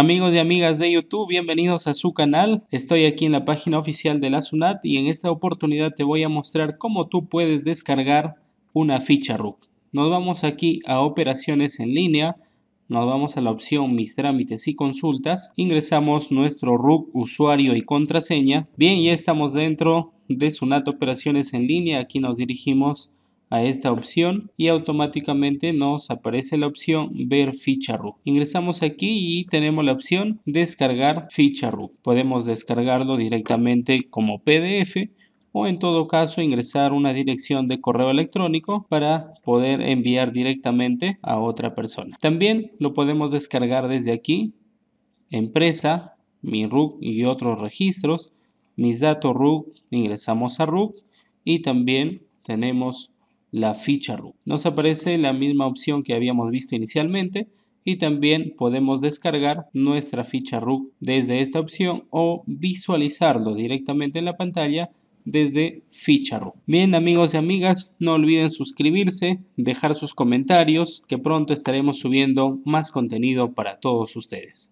Amigos y amigas de YouTube, bienvenidos a su canal. Estoy aquí en la página oficial de la SUNAT y en esta oportunidad te voy a mostrar cómo tú puedes descargar una ficha RUC. Nos vamos aquí a operaciones en línea, nos vamos a la opción mis trámites y consultas, ingresamos nuestro RUC, usuario y contraseña. Bien, ya estamos dentro de SUNAT operaciones en línea, aquí nos dirigimos a esta opción y automáticamente nos aparece la opción ver ficha RUC. Ingresamos aquí y tenemos la opción descargar ficha RUC. Podemos descargarlo directamente como PDF o en todo caso ingresar una dirección de correo electrónico para poder enviar directamente a otra persona. También lo podemos descargar desde aquí, empresa, mi RUC y otros registros, mis datos RUC, ingresamos a RUC y también tenemos la ficha root. Nos aparece la misma opción que habíamos visto inicialmente y también podemos descargar nuestra ficha root desde esta opción o visualizarlo directamente en la pantalla desde ficha root Bien amigos y amigas, no olviden suscribirse, dejar sus comentarios, que pronto estaremos subiendo más contenido para todos ustedes.